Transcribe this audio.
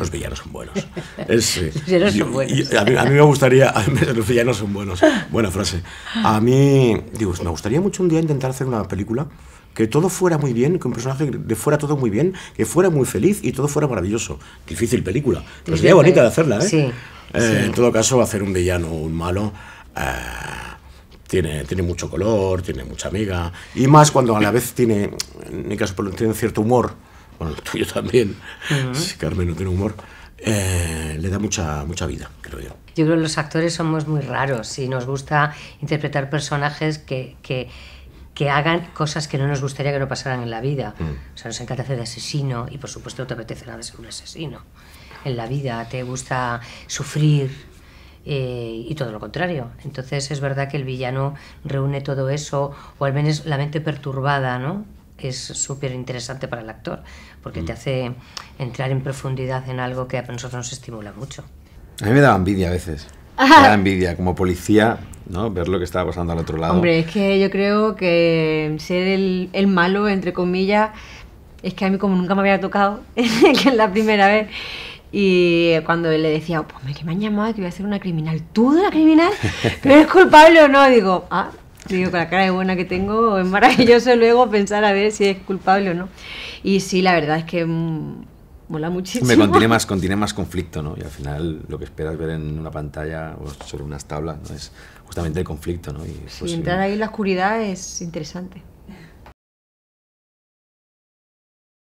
Los villanos son buenos. a, mí, me gustaría, los villanos son buenos. Buena frase. A mí, digo, me gustaría mucho un día intentar hacer una película que todo fuera muy bien, que un personaje de fuera todo muy bien, que fuera muy feliz y todo fuera maravilloso. Difícil película, pero sería bonita de ¿eh? hacerla, ¿eh? eh en todo caso, hacer un villano un malo. Eh, tiene, tiene mucho color, tiene mucha amiga, y más cuando a la vez tiene, mi caso, tiene cierto humor bueno, el tuyo también, si Carmen no tiene humor, eh, le da mucha, mucha vida, creo yo. Yo creo que los actores somos muy raros y nos gusta interpretar personajes que, hagan cosas que no nos gustaría que no pasaran en la vida. Mm. O sea, nos encanta hacer de asesino y por supuesto te apetece nada ser un asesino en la vida, te gusta sufrir eh, y todo lo contrario. Entonces es verdad que el villano reúne todo eso, o al menos la mente perturbada, ¿no? es súper interesante para el actor, porque te mm. hace entrar en profundidad en algo que a nosotros nos estimula mucho. A mí me daba envidia a veces. Me daba envidia como policía, ¿no? Ver lo que estaba pasando al otro lado. Hombre, es que yo creo que ser el, el malo, entre comillas, es que a mí como nunca me había tocado, que es la primera vez. Y cuando le decía, pues que me han llamado que voy a ser una criminal, ¿tú de la criminal? ¿Pero eres culpable o no? Digo, ah, Digo, con la cara de buena que tengo, es maravilloso luego pensar a ver si es culpable o no. Y sí, la verdad es que mm, mola muchísimo. Me contiene más, contiene más conflicto, ¿no? Y al final lo que esperas ver en una pantalla o sobre unas tablas ¿no? es justamente el conflicto, ¿no? Y, pues, entrar ahí en la oscuridad es interesante.